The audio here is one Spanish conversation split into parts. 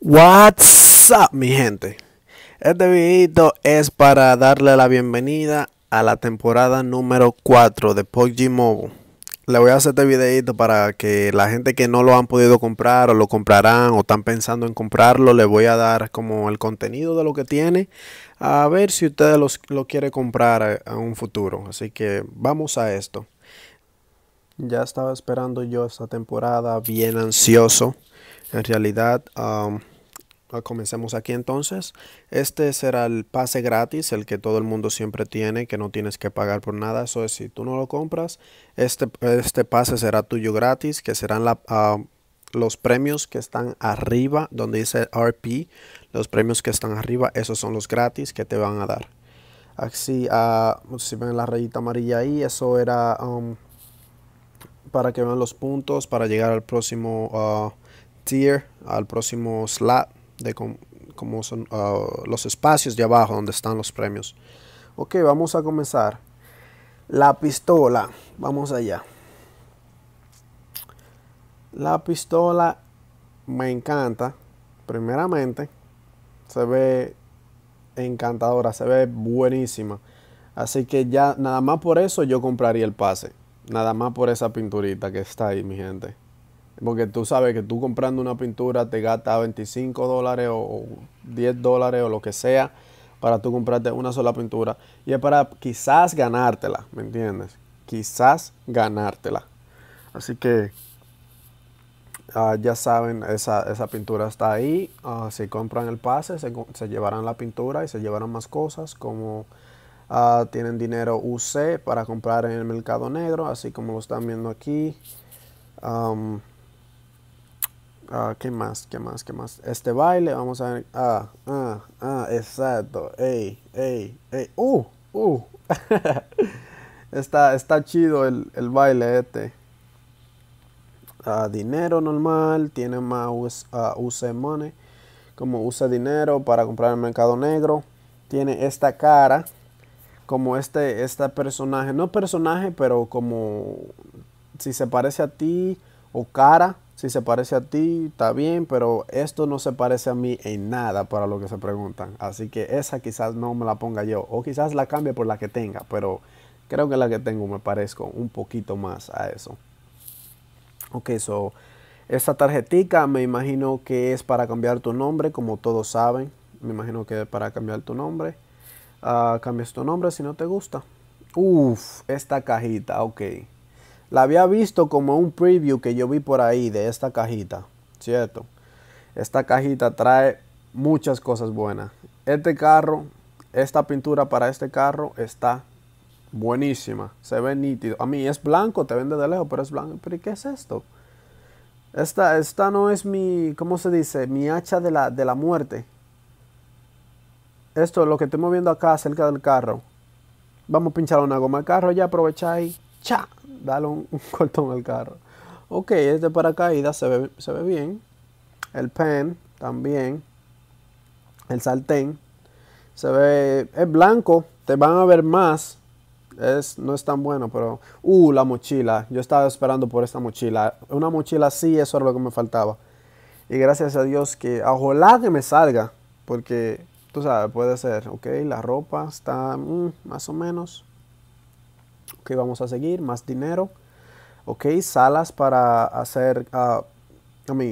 What's up, mi gente. Este video es para darle la bienvenida a la temporada número 4 de PUBG Mobile. Le voy a hacer este videito para que la gente que no lo han podido comprar o lo comprarán o están pensando en comprarlo, le voy a dar como el contenido de lo que tiene a ver si ustedes lo quiere comprar a, un futuro. Así que vamos a esto. Ya estaba esperando yo esta temporada bien ansioso. En realidad, um, Ah, comencemos aquí entonces. Este será el pase gratis, el que todo el mundo siempre tiene, que no tienes que pagar por nada. Eso es, si tú no lo compras, este, este pase será tuyo gratis, que serán la, ah, los premios que están arriba, donde dice RP, los premios que están arriba, esos son los gratis que te van a dar. Así, ah, si ven la rayita amarilla ahí, eso era um, para que vean los puntos, para llegar al próximo tier, al próximo slot de cómo son ah, los espacios de abajo donde están los premios. Ok, vamos a comenzar. La pistola, vamos allá. La pistola me encanta, primeramente, se ve encantadora, se ve buenísima. Así que ya nada más por eso yo compraría el pase. Nada más por esa pinturita que está ahí, mi gente. Porque tú sabes que tú comprando una pintura te gasta 25 dólares o 10 dólares o lo que sea para tú comprarte una sola pintura. Y es para quizás ganártela, ¿me entiendes? Quizás ganártela. Así que ah, ya saben, esa, pintura está ahí. Ah, si compran el pase, se, llevarán la pintura y se llevarán más cosas como... Ah, tienen dinero UC para comprar en el mercado negro, así como lo están viendo aquí. Ah, ¿Qué más? ¿Qué más? ¿Qué más? Este baile, vamos a ver. Ah, ah, ah, exacto. Ey, ey, ey. ¡Uh! ¡Uh! está, está chido el, el baile este. Ah, dinero normal, tiene más US, ah, Money, como usa dinero para comprar en el mercado negro. Tiene esta cara, como este, este personaje, no personaje, pero como si se parece a ti o cara si se parece a ti, está bien, pero esto no se parece a mí en nada para lo que se preguntan. Así que esa quizás no me la ponga yo. O quizás la cambie por la que tenga, pero creo que la que tengo me parezco un poquito más a eso. Ok, so esta tarjetica me imagino que es para cambiar tu nombre, como todos saben. Me imagino que es para cambiar tu nombre. Ah, cambias tu nombre si no te gusta. Uf, esta cajita, ok. La había visto como un preview que yo vi por ahí de esta cajita, ¿cierto? Esta cajita trae muchas cosas buenas. Este carro, esta pintura para este carro está buenísima. Se ve nítido. A mí es blanco, te vende de lejos, pero es blanco. ¿Pero qué es esto? Esta, esta no es mi, ¿cómo se dice? Mi hacha de la, de la muerte. Esto es lo que estoy moviendo acá cerca del carro. Vamos a pinchar una goma al carro ya, aprovecháis y ¡cha! dale un, un cortón al carro. Ok, este paracaídas se ve, se ve bien. El pen también. El sartén. Se ve. Es blanco. Te van a ver más. Es, no es tan bueno, pero. Uh, la mochila. Yo estaba esperando por esta mochila. Una mochila así, eso era lo que me faltaba. Y gracias a Dios que. Ojalá que me salga. Porque, tú sabes, puede ser. Ok, la ropa está mm, más o menos vamos a seguir, más dinero, ok, salas para hacer, a ah,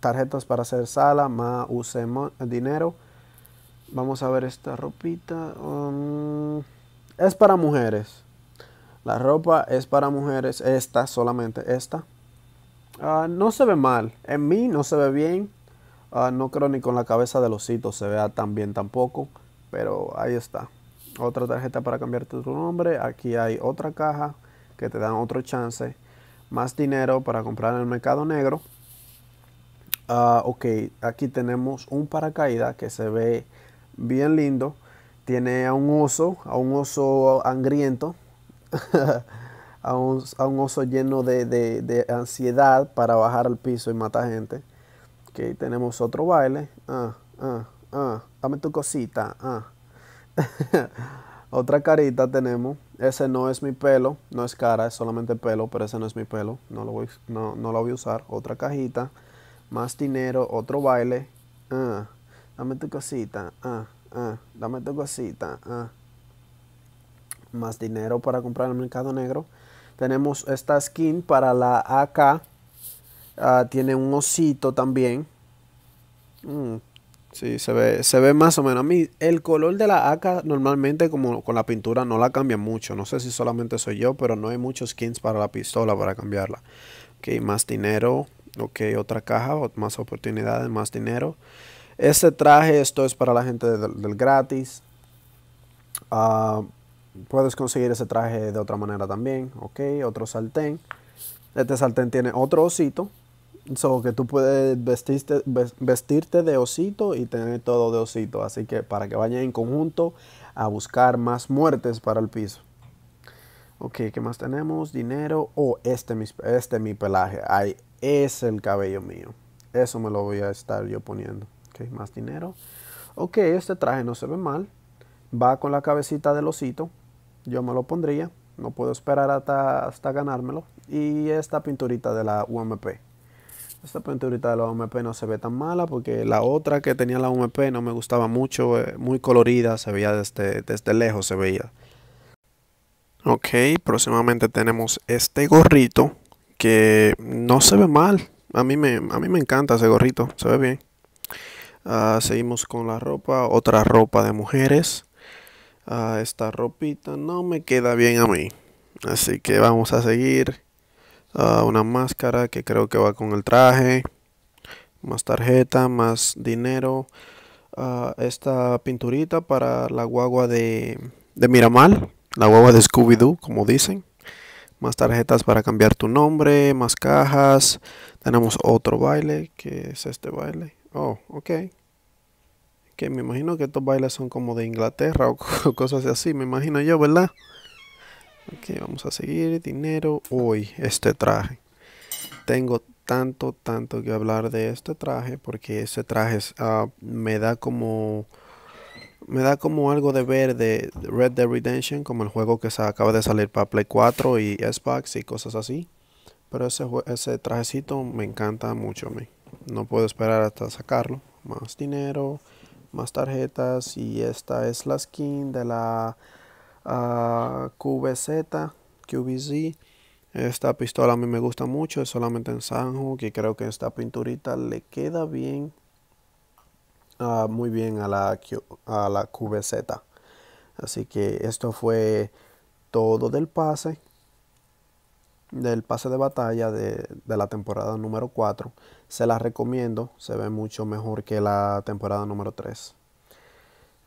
tarjetas para hacer sala, más más dinero. Vamos a ver esta ropita. Um, es para mujeres. La ropa es para mujeres. Esta, solamente esta. Ah, no se ve mal. En mí no se ve bien. Ah, no creo ni con la cabeza de los hitos se vea tan bien tampoco. Pero ahí está otra tarjeta para cambiarte tu nombre. Aquí hay otra caja que te dan otro chance. Más dinero para comprar en el mercado negro. Ah, ok, aquí tenemos un paracaídas que se ve bien lindo. Tiene a un oso, a un oso angriento, a, un, oso lleno de, de, ansiedad para bajar al piso y matar gente. Ok, tenemos otro baile. Ah, ah, ah, dame tu cosita. Ah, Otra carita tenemos. Ese no es mi pelo, no es cara, es solamente pelo, pero ese no es mi pelo. No lo voy, no, lo voy a usar. Otra cajita. Más dinero, otro baile. Ah, dame tu cosita. ah, ah dame tu cosita. Ah. Más dinero para comprar en el mercado negro. Tenemos esta skin para la AK. tiene un osito también. Mm, Sí, se ve, se ve más o menos. A mí, el color de la AK normalmente como con la pintura no la cambia mucho. No sé si solamente soy yo, pero no hay muchos skins para la pistola para cambiarla. Ok, más dinero. Ok, otra caja, más oportunidades, más dinero. Este traje, esto es para la gente del, gratis. Ah, puedes conseguir ese traje de otra manera también. Ok, otro saltén. Este saltén tiene otro osito So, que tú puedes vestirte, vestirte de osito y tener todo de osito. Así que para que vayan en conjunto a buscar más muertes para el piso. Ok, ¿qué más tenemos? Dinero. Oh, este, este es mi pelaje. Ahí es el cabello mío. Eso me lo voy a estar yo poniendo. Ok, más dinero. Ok, este traje no se ve mal. Va con la cabecita del osito. Yo me lo pondría. No puedo esperar hasta, hasta ganármelo. Y esta pinturita de la UMP. Esta pinturita de la UMP no se ve tan mala porque la otra que tenía la UMP no me gustaba mucho, eh, muy colorida, se veía desde, desde lejos, se veía. Ok, próximamente tenemos este gorrito que no se ve mal. A mí me, a mí me encanta ese gorrito, se ve bien. Ah, seguimos con la ropa, otra ropa de mujeres. Ah, esta ropita no me queda bien a mí. Así que vamos a seguir Ah, una máscara que creo que va con el traje, más tarjeta, más dinero, ah, esta pinturita para la guagua de, de Miramal, la guagua de Scooby-Doo, como dicen. Más tarjetas para cambiar tu nombre, más cajas. Tenemos otro baile, que es este baile. Oh, ok. Que me imagino que estos bailes son como de Inglaterra o cosas así, me imagino yo, ¿verdad? Ok, vamos a seguir. Dinero. hoy este traje. Tengo tanto, tanto que hablar de este traje. Porque ese traje ah, me da como... Me da como algo de verde Red Dead Redemption. Como el juego que se acaba de salir para Play 4 y Xbox y cosas así. Pero ese, ese trajecito me encanta mucho a No puedo esperar hasta sacarlo. Más dinero, más tarjetas. Y esta es la skin de la a QBZ, QBZ. Esta pistola a mí me gusta mucho, es solamente en Sanjo, que creo que esta pinturita le queda bien, ah, muy bien a la, QVZ a la Así que esto fue todo del pase, del pase de batalla de, de la temporada número 4. Se la recomiendo, se ve mucho mejor que la temporada número 3.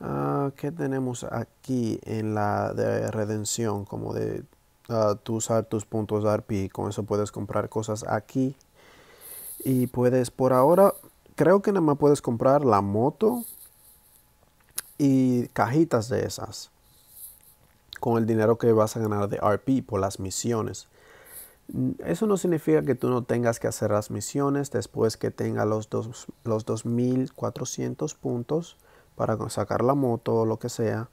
Ah, ¿Qué tenemos aquí en la de redención? Como de ah, tú usar tus puntos de RP. Con eso puedes comprar cosas aquí. Y puedes, por ahora, creo que nada más puedes comprar la moto y cajitas de esas. Con el dinero que vas a ganar de RP por las misiones. Mm, eso no significa que tú no tengas que hacer las misiones después que tenga los, los 2400 puntos para sacar la moto o lo que sea,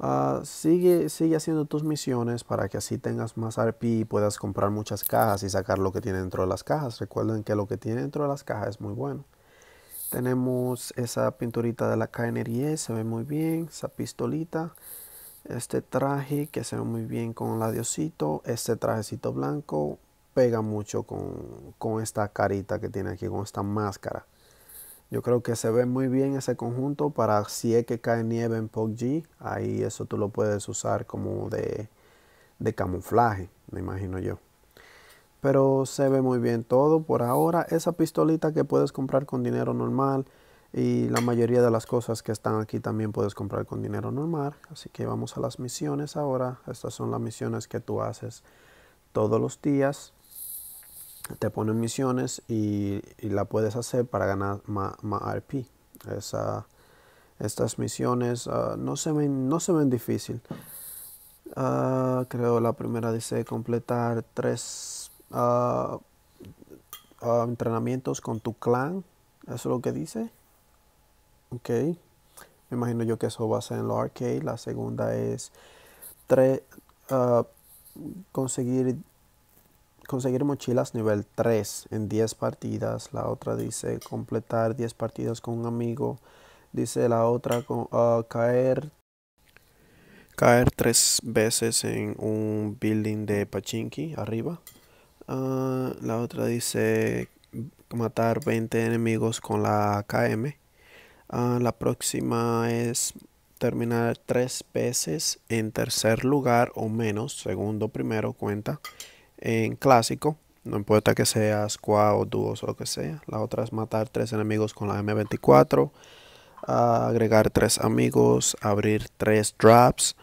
ah, sigue, sigue haciendo tus misiones para que así tengas más RP y puedas comprar muchas cajas y sacar lo que tiene dentro de las cajas. Recuerden que lo que tiene dentro de las cajas es muy bueno. Tenemos esa pinturita de la KNRI, se ve muy bien, esa pistolita. Este traje que se ve muy bien con el diosito, este trajecito blanco pega mucho con esta carita que tiene aquí, con esta máscara. Yo creo que se ve muy bien ese conjunto para si es que cae nieve en PUBG, ahí eso tú lo puedes usar como de, de camuflaje, me imagino yo. Pero se ve muy bien todo por ahora. Esa pistolita que puedes comprar con dinero normal y la mayoría de las cosas que están aquí también puedes comprar con dinero normal. Así que vamos a las misiones ahora. Estas son las misiones que tú haces todos los días te ponen misiones y, la puedes hacer para ganar más, RP. estas misiones ah, no, se ven, no se ven difícil. Ah, creo la primera dice completar tres ah, entrenamientos con tu clan. Eso es lo que dice. Ok. Me imagino yo que eso va a ser en lo arcade. La segunda es conseguir conseguir mochilas nivel 3 en 10 partidas. La otra dice completar 10 partidas con un amigo. Dice la otra con, ah, caer caer tres veces en un building de pachinki arriba. Ah, la otra dice matar 20 enemigos con la KM. Ah, la próxima es terminar tres veces en tercer lugar o menos, segundo, primero, cuenta en clásico. No importa que seas squad o duos o lo que sea. La otra es matar tres enemigos con la M24. agregar tres amigos. Abrir tres drops.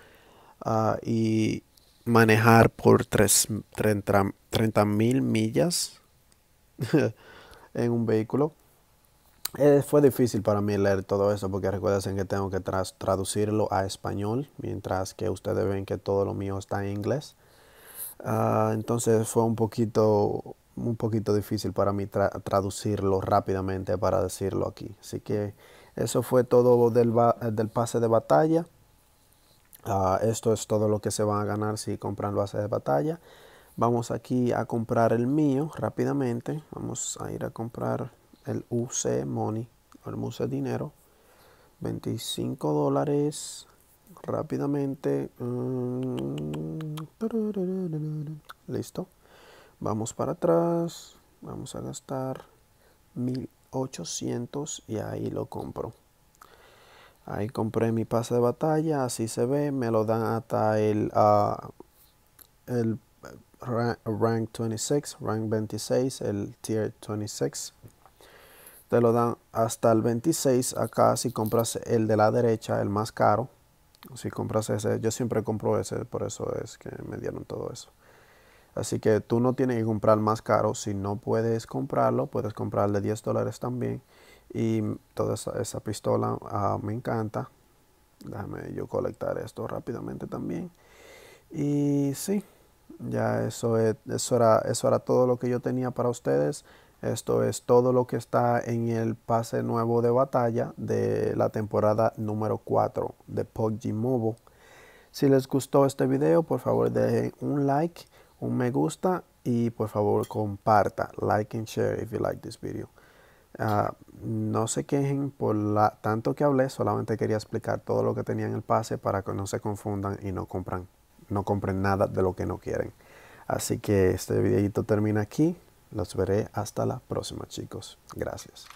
Ah, y manejar por 30 mil millas en un vehículo. Eh, fue difícil para mí leer todo eso porque recuerden que tengo que traducirlo a español mientras que ustedes ven que todo lo mío está en inglés. Ah, entonces fue un poquito, un poquito difícil para mí traducirlo rápidamente para decirlo aquí. Así que eso fue todo del, del pase de batalla. Ah, esto es todo lo que se van a ganar si compran el pase de batalla. Vamos aquí a comprar el mío rápidamente. Vamos a ir a comprar el UC Money, el UC Dinero. 25 dólares rápidamente. Listo. Vamos para atrás. Vamos a gastar 1800 y ahí lo compro. Ahí compré mi pase de batalla. Así se ve. Me lo dan hasta el, ah, el rank 26, rank 26, el tier 26 te lo dan hasta el 26 acá si compras el de la derecha el más caro si compras ese, yo siempre compro ese, por eso es que me dieron todo eso. Así que tú no tienes que comprar más caro. Si no puedes comprarlo, puedes comprarle 10 dólares también. Y toda esa, pistola ah, me encanta. Déjame yo colectar esto rápidamente también. Y sí, ya eso, es, eso, era, eso era todo lo que yo tenía para ustedes. Esto es todo lo que está en el pase nuevo de batalla de la temporada número 4 de PUBG Mobile. Si les gustó este video, por favor dejen un like, un me gusta y por favor comparta, like and share if you like this video. Ah, no se quejen por la, tanto que hablé, solamente quería explicar todo lo que tenía en el pase para que no se confundan y no compran, no compren nada de lo que no quieren. Así que este videito termina aquí. Los veré hasta la próxima, chicos. Gracias.